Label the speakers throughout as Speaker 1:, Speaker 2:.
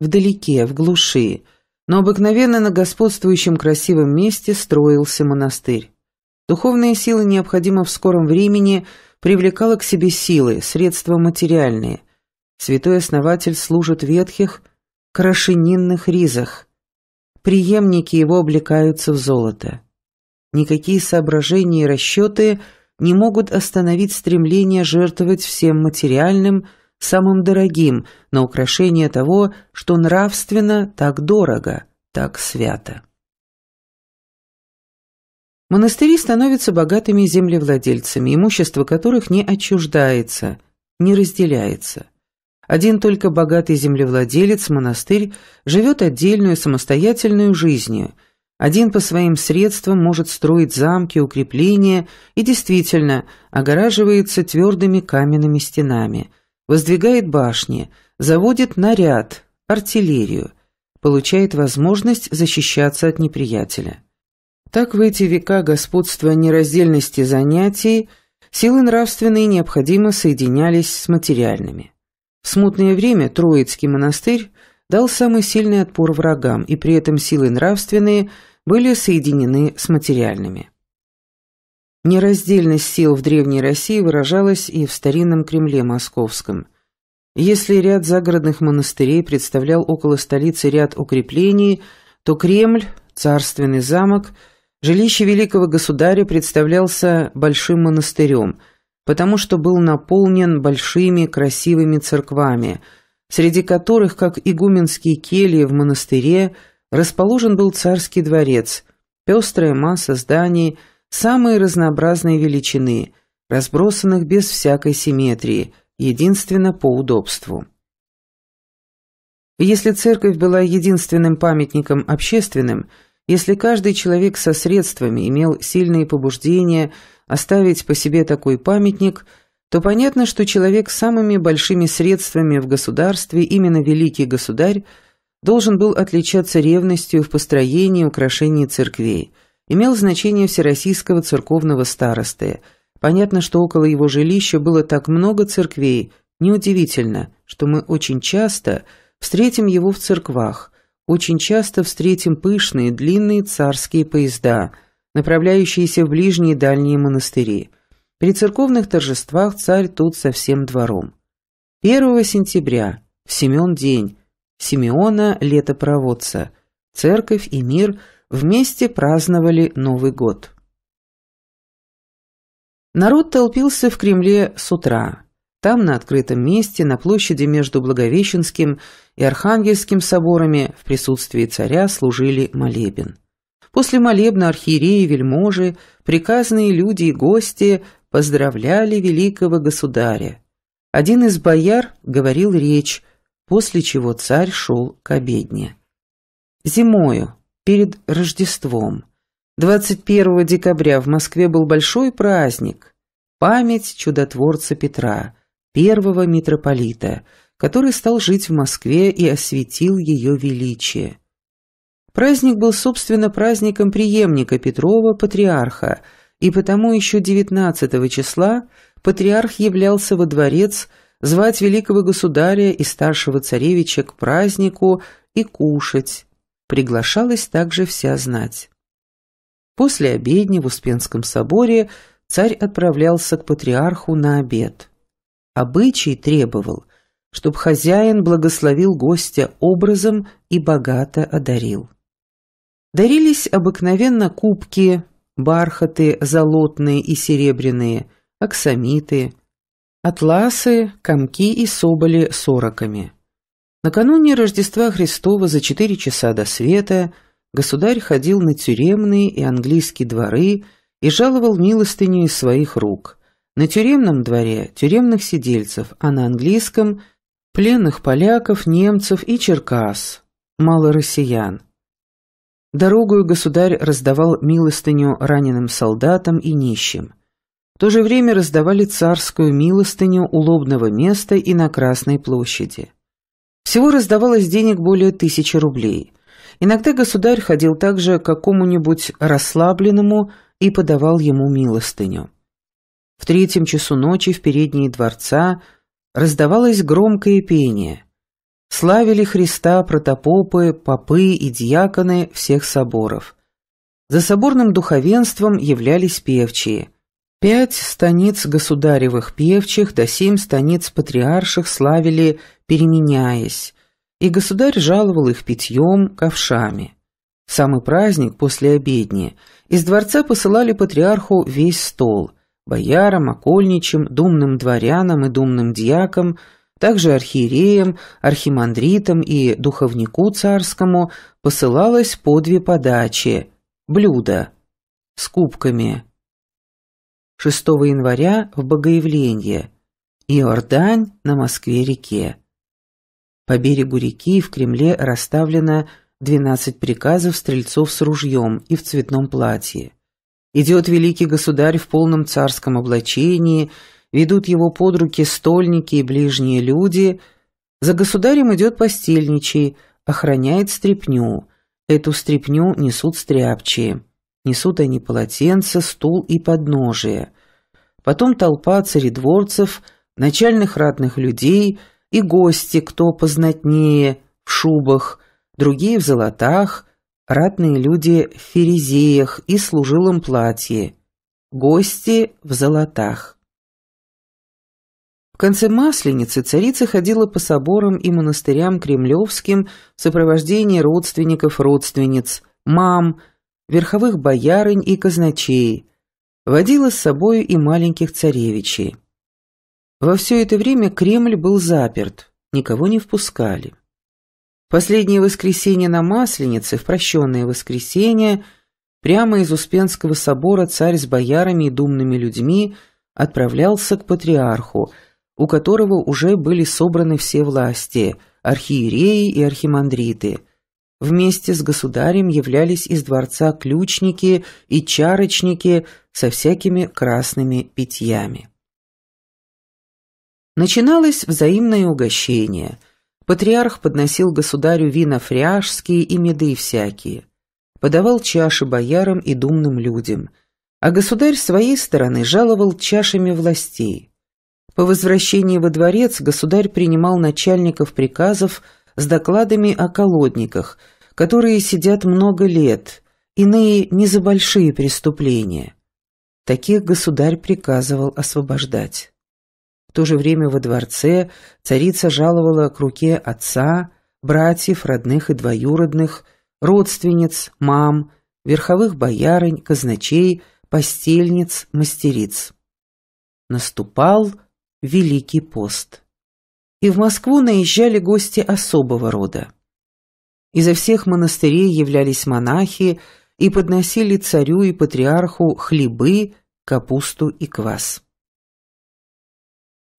Speaker 1: вдалеке, в глуши, но обыкновенно на господствующем красивом месте строился монастырь. Духовные силы необходимо в скором времени привлекала к себе силы, средства материальные. Святой основатель служит ветхих, крашенинных ризах. Приемники его облекаются в золото. Никакие соображения и расчеты не могут остановить стремление жертвовать всем материальным – самым дорогим, на украшение того, что нравственно так дорого, так свято. Монастыри становятся богатыми землевладельцами, имущество которых не отчуждается, не разделяется. Один только богатый землевладелец, монастырь, живет отдельную самостоятельную жизнью. Один по своим средствам может строить замки, укрепления и действительно огораживается твердыми каменными стенами воздвигает башни, заводит наряд, артиллерию, получает возможность защищаться от неприятеля. Так в эти века господства нераздельности занятий силы нравственные необходимо соединялись с материальными. В смутное время Троицкий монастырь дал самый сильный отпор врагам, и при этом силы нравственные были соединены с материальными. Нераздельность сил в Древней России выражалась и в старинном Кремле московском. Если ряд загородных монастырей представлял около столицы ряд укреплений, то Кремль, царственный замок, жилище великого государя представлялся большим монастырем, потому что был наполнен большими красивыми церквами, среди которых, как игуменские кельи в монастыре, расположен был царский дворец, пестрая масса зданий – самые разнообразные величины, разбросанных без всякой симметрии, единственно по удобству. Если церковь была единственным памятником общественным, если каждый человек со средствами имел сильные побуждения оставить по себе такой памятник, то понятно, что человек с самыми большими средствами в государстве, именно великий государь, должен был отличаться ревностью в построении и украшении церквей – имел значение всероссийского церковного старосты. Понятно, что около его жилища было так много церквей. Неудивительно, что мы очень часто встретим его в церквах, очень часто встретим пышные длинные царские поезда, направляющиеся в ближние и дальние монастыри. При церковных торжествах царь тут со всем двором. 1 сентября, в Семен день, Симеона летопроводца, церковь и мир – вместе праздновали Новый год. Народ толпился в Кремле с утра. Там, на открытом месте, на площади между Благовещенским и Архангельским соборами, в присутствии царя служили молебен. После молебна архиереи, вельможи, приказные люди и гости поздравляли великого государя. Один из бояр говорил речь, после чего царь шел к обедне. Зимою, перед Рождеством. 21 декабря в Москве был большой праздник – память чудотворца Петра, первого митрополита, который стал жить в Москве и осветил ее величие. Праздник был, собственно, праздником преемника Петрова, патриарха, и потому еще 19 числа патриарх являлся во дворец звать великого государя и старшего царевича к празднику и кушать, Приглашалась также вся знать. После обедни в Успенском соборе царь отправлялся к патриарху на обед. Обычай требовал, чтоб хозяин благословил гостя образом и богато одарил. Дарились обыкновенно кубки, бархаты золотные и серебряные, аксамиты, атласы, комки и соболи с ороками. Накануне Рождества Христова за четыре часа до света государь ходил на тюремные и английские дворы и жаловал милостыню из своих рук. На тюремном дворе – тюремных сидельцев, а на английском – пленных поляков, немцев и черкас, мало россиян. Дорогую государь раздавал милостыню раненым солдатам и нищим. В то же время раздавали царскую милостыню у лобного места и на Красной площади. Всего раздавалось денег более тысячи рублей. Иногда государь ходил также к какому-нибудь расслабленному и подавал ему милостыню. В третьем часу ночи в передней дворца раздавалось громкое пение. Славили Христа протопопы, попы и диаконы всех соборов. За соборным духовенством являлись певчие – Пять станиц государевых певчих до да семь станиц патриарших славили, переменяясь, и государь жаловал их питьем, ковшами. В самый праздник после обедни из дворца посылали патриарху весь стол – боярам, окольничим, думным дворянам и думным дьякам, также архиереям, архимандритам и духовнику царскому посылалось по две подачи – блюда с кубками – 6 января в Богоявленье, Иордань на Москве-реке. По берегу реки в Кремле расставлено 12 приказов стрельцов с ружьем и в цветном платье. Идет великий государь в полном царском облачении, ведут его под руки стольники и ближние люди. За государем идет постельничий, охраняет стряпню. Эту стряпню несут стряпчие. Несут они полотенца, стул и подножие. Потом толпа царедворцев, начальных ратных людей и гости, кто познатнее, в шубах, другие в золотах, ратные люди в ферезеях и служилом платье. Гости в золотах. В конце Масленицы царица ходила по соборам и монастырям кремлевским в сопровождении родственников-родственниц, мам, верховых боярынь и казначей, водила с собою и маленьких царевичей. Во все это время Кремль был заперт, никого не впускали. Последнее воскресенье на Масленице, в прощенное воскресенье, прямо из Успенского собора царь с боярами и думными людьми отправлялся к патриарху, у которого уже были собраны все власти – архиереи и архимандриты – Вместе с государем являлись из дворца ключники и чарочники со всякими красными питьями. Начиналось взаимное угощение. Патриарх подносил государю вина фряжские и меды всякие. Подавал чаши боярам и думным людям. А государь своей стороны жаловал чашами властей. По возвращении во дворец государь принимал начальников приказов – с докладами о колодниках, которые сидят много лет, иные не за большие преступления. Таких государь приказывал освобождать. В то же время во дворце царица жаловала к руке отца, братьев, родных и двоюродных, родственниц, мам, верховых боярынь, казначей, постельниц, мастериц. Наступал Великий пост и в Москву наезжали гости особого рода. Изо всех монастырей являлись монахи и подносили царю и патриарху хлебы, капусту и квас.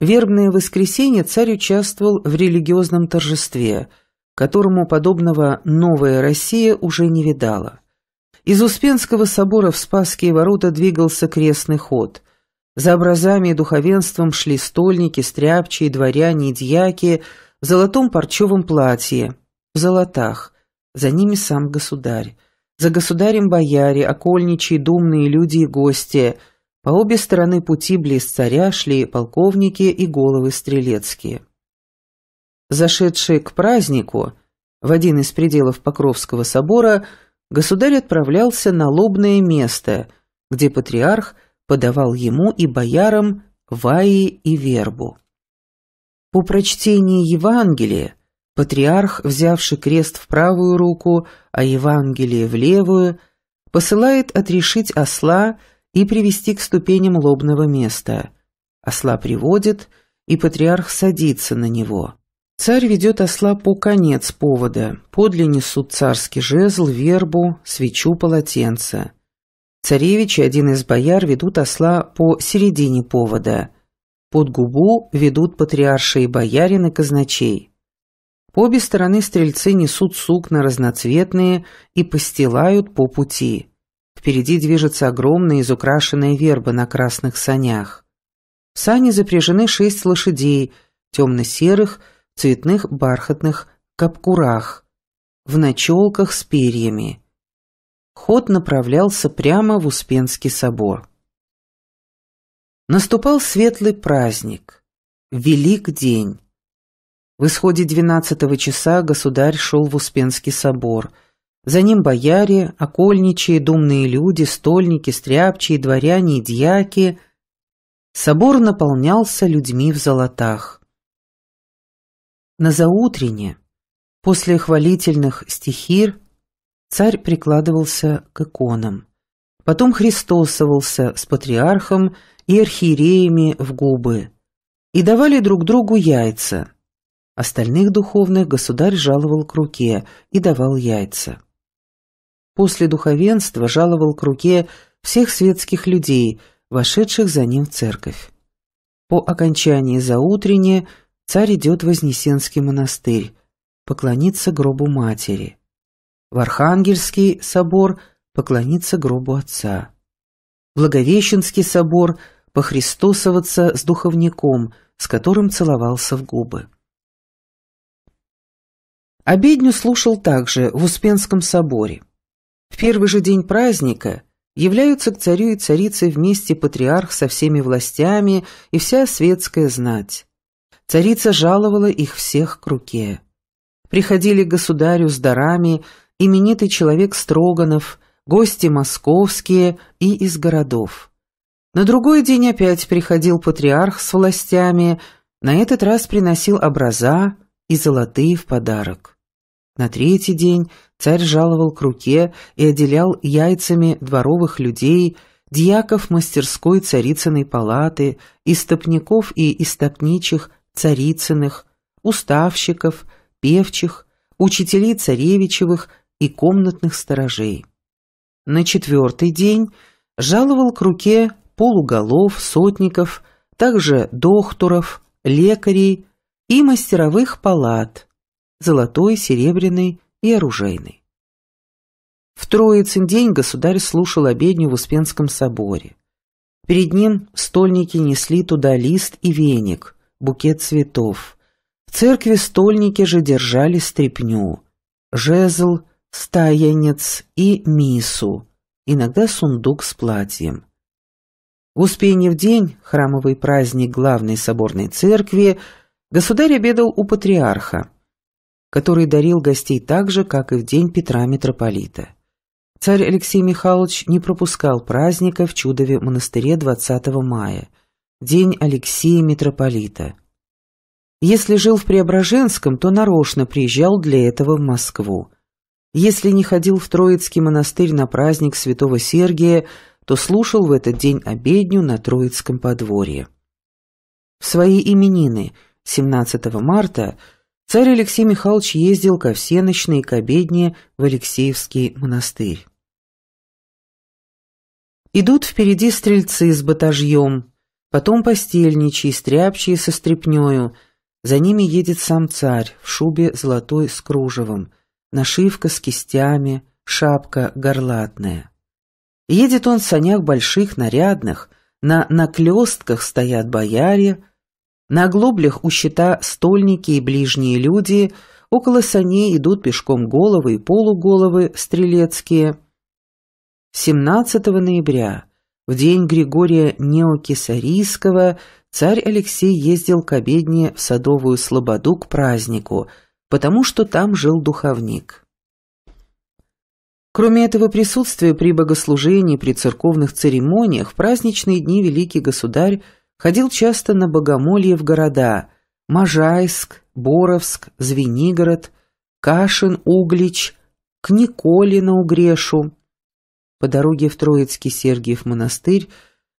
Speaker 1: Вербное воскресенье царь участвовал в религиозном торжестве, которому подобного «Новая Россия» уже не видала. Из Успенского собора в Спасские ворота двигался крестный ход. За образами и духовенством шли стольники, стряпчие, дворяне и дьяки в золотом парчевом платье, в золотах. За ними сам государь. За государем бояре, окольничьи, думные люди и гости. По обе стороны пути близ царя шли полковники и головы стрелецкие. Зашедшие к празднику, в один из пределов Покровского собора, государь отправлялся на лобное место, где патриарх – подавал ему и боярам Ваи и Вербу. По прочтении Евангелия патриарх, взявший крест в правую руку, а Евангелие в левую, посылает отрешить осла и привести к ступеням лобного места. Осла приводит, и патриарх садится на него. Царь ведет осла по конец повода, подле несут царский жезл, вербу, свечу, полотенце. Царевич и один из бояр ведут осла по середине повода. Под губу ведут патриарши и боярин и казначей. По обе стороны стрельцы несут сукна разноцветные и постилают по пути. Впереди движется огромная изукрашенная верба на красных санях. В сани запряжены шесть лошадей, темно-серых, цветных бархатных капкурах, в начелках с перьями. Ход направлялся прямо в Успенский собор. Наступал светлый праздник. Велик день. В исходе двенадцатого часа государь шел в Успенский собор. За ним бояре, окольничие, думные люди, стольники, стряпчие, дворяне и дьяки. Собор наполнялся людьми в золотах. На заутрине, после хвалительных стихир, Царь прикладывался к иконам. Потом христосовался с патриархом и архиереями в губы. И давали друг другу яйца. Остальных духовных государь жаловал к руке и давал яйца. После духовенства жаловал к руке всех светских людей, вошедших за ним в церковь. По окончании заутренне царь идет в Вознесенский монастырь, поклониться гробу матери в Архангельский собор поклониться гробу отца, в Благовещенский собор похристосоваться с духовником, с которым целовался в губы. Обедню слушал также в Успенском соборе. В первый же день праздника являются к царю и царице вместе патриарх со всеми властями и вся светская знать. Царица жаловала их всех к руке. Приходили к государю с дарами, именитый человек Строганов, гости московские и из городов. На другой день опять приходил патриарх с властями, на этот раз приносил образа и золотые в подарок. На третий день царь жаловал к руке и отделял яйцами дворовых людей, дьяков мастерской царицыной палаты, истопников и истопничих царицыных, уставщиков, певчих, учителей царевичевых и комнатных сторожей. На четвертый день жаловал к руке полуголов, сотников, также докторов, лекарей и мастеровых палат – золотой, серебряный и оружейный. В Троицын день государь слушал обедню в Успенском соборе. Перед ним стольники несли туда лист и веник, букет цветов. В церкви стольники же держали стрепню, жезл – стаянец и мису, иногда сундук с платьем. В Успеньев день, храмовый праздник главной соборной церкви, государь обедал у патриарха, который дарил гостей так же, как и в день Петра Митрополита. Царь Алексей Михайлович не пропускал праздника в Чудове монастыре 20 мая, день Алексея Митрополита. Если жил в Преображенском, то нарочно приезжал для этого в Москву. Если не ходил в Троицкий монастырь на праздник святого Сергия, то слушал в этот день обедню на Троицком подворье. В свои именины 17 марта царь Алексей Михайлович ездил ко всеночной и к обедне в Алексеевский монастырь. Идут впереди стрельцы с батажьем, потом постельничьи, стряпчие со стрепнёю, за ними едет сам царь в шубе золотой с кружевом – Нашивка с кистями, шапка горлатная. Едет он в санях больших, нарядных, на наклестках стоят бояре, на глоблях у щита стольники и ближние люди, около саней идут пешком головы и полуголовы стрелецкие. 17 ноября, в день Григория Неокисарийского, царь Алексей ездил к обедне в Садовую Слободу к празднику – потому что там жил духовник. Кроме этого присутствия при богослужении, при церковных церемониях, в праздничные дни великий государь ходил часто на богомолье в города – Можайск, Боровск, Звенигород, Кашин, Углич, к Николе на Угрешу. По дороге в Троицкий Сергиев монастырь,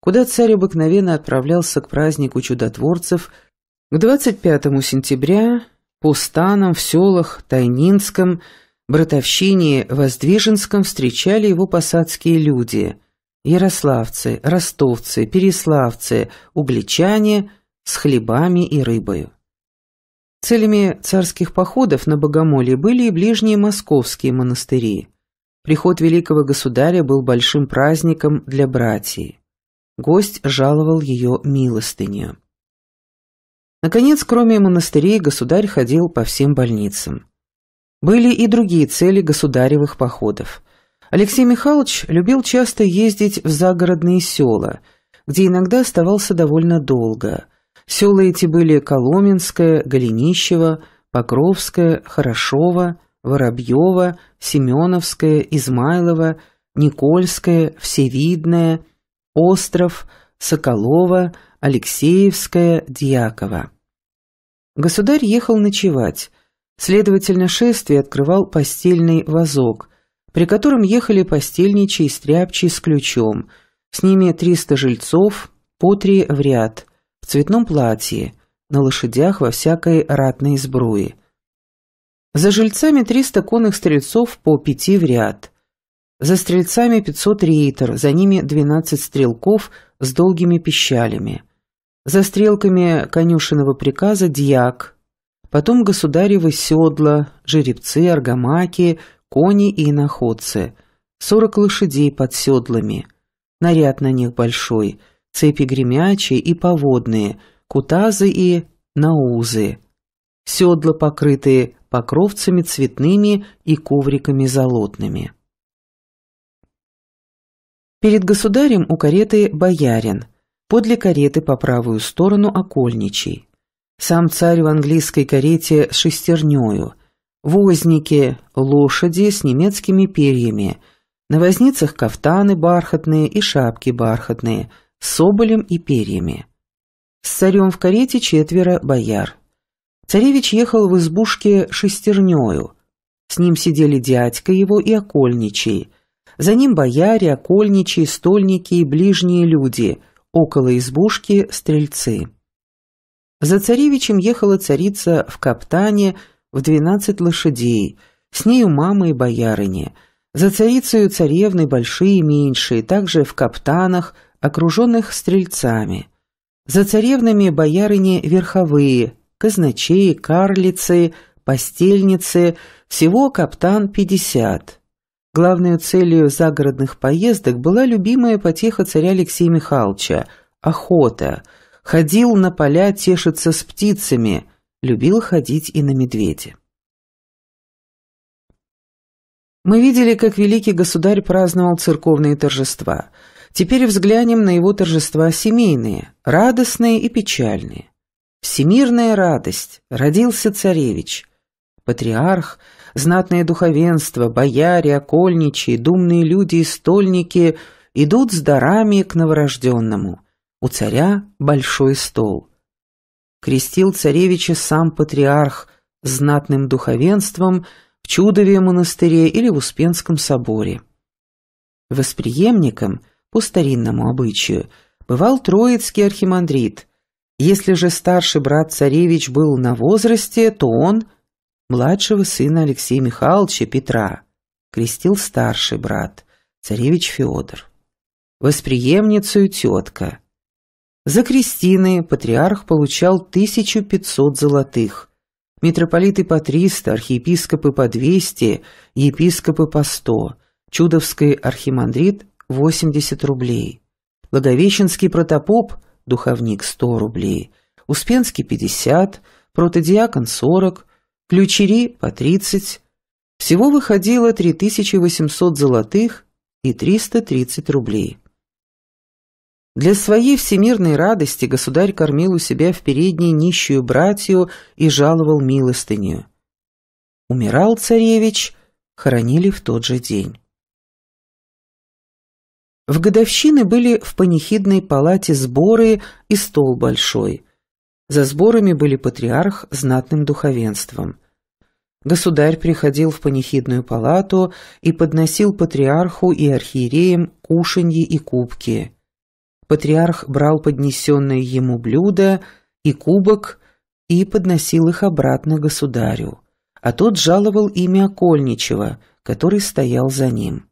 Speaker 1: куда царь обыкновенно отправлялся к празднику чудотворцев, к 25 сентября – Пустаном, в селах, Тайнинском, Братовщине, Воздвиженском встречали его посадские люди – ярославцы, ростовцы, переславцы, угличане с хлебами и рыбою. Целями царских походов на Богомолье были и ближние московские монастыри. Приход великого государя был большим праздником для братьев. Гость жаловал ее милостыню. Наконец, кроме монастырей, государь ходил по всем больницам. Были и другие цели государевых походов. Алексей Михайлович любил часто ездить в загородные села, где иногда оставался довольно долго. Села эти были Коломенское, Голенищево, Покровское, Хорошово, Воробьево, Семеновское, Измайлово, Никольское, Всевидное, Остров, Соколово, Алексеевское, Дьяково. Государь ехал ночевать. Следовательно, шествие открывал постельный вазок, при котором ехали постельничи и стряпчи с ключом. С ними триста жильцов, по три в ряд, в цветном платье, на лошадях во всякой ратной сбруе. За жильцами 300 конных стрельцов по пяти в ряд. За стрельцами 500 рейтер, за ними 12 стрелков с долгими пищалями. За стрелками конюшенного приказа дьяк, потом государевы седла, жеребцы, аргамаки, кони и иноходцы, сорок лошадей под седлами, наряд на них большой, цепи гремячие и поводные, кутазы и наузы, седла покрытые покровцами цветными и ковриками золотными. Перед государем у кареты боярин – подле кареты по правую сторону окольничий. Сам царь в английской карете с шестернёю, возники, лошади с немецкими перьями, на возницах кафтаны бархатные и шапки бархатные, с соболем и перьями. С царем в карете четверо бояр. Царевич ехал в избушке шестернёю. С ним сидели дядька его и окольничий. За ним бояре, окольничий, стольники и ближние люди – Около избушки стрельцы. За царевичем ехала царица в каптане в двенадцать лошадей, с нею мама и боярыни. За царицею царевны большие и меньшие, также в каптанах, окруженных стрельцами. За царевнами боярыни верховые, казначеи, карлицы, постельницы, всего каптан пятьдесят. Главной целью загородных поездок была любимая потеха царя Алексея Михайловича – охота. Ходил на поля тешиться с птицами, любил ходить и на медведе. Мы видели, как великий государь праздновал церковные торжества. Теперь взглянем на его торжества семейные, радостные и печальные. Всемирная радость. Родился царевич. Патриарх – Знатное духовенство, бояре, окольничьи, думные люди и стольники идут с дарами к новорожденному. У царя большой стол. Крестил царевича сам патриарх с знатным духовенством в Чудове монастыре или в Успенском соборе. Восприемником, по старинному обычаю, бывал троицкий архимандрит. Если же старший брат царевич был на возрасте, то он – младшего сына Алексея Михайловича Петра, крестил старший брат, царевич Федор. Восприемницу тетка. За крестины патриарх получал 1500 золотых, митрополиты по 300, архиепископы по 200, епископы по 100, чудовский архимандрит 80 рублей, благовещенский протопоп, духовник 100 рублей, успенский 50, протодиакон 40, ключери по 30. Всего выходило 3800 золотых и 330 рублей. Для своей всемирной радости государь кормил у себя в передней нищую братью и жаловал милостыню. Умирал царевич, хоронили в тот же день. В годовщины были в панихидной палате сборы и стол большой. За сборами были патриарх знатным духовенством. Государь приходил в панихидную палату и подносил патриарху и архиереям кушанье и кубки. Патриарх брал поднесенное ему блюдо и кубок и подносил их обратно государю, а тот жаловал имя Окольничего, который стоял за ним.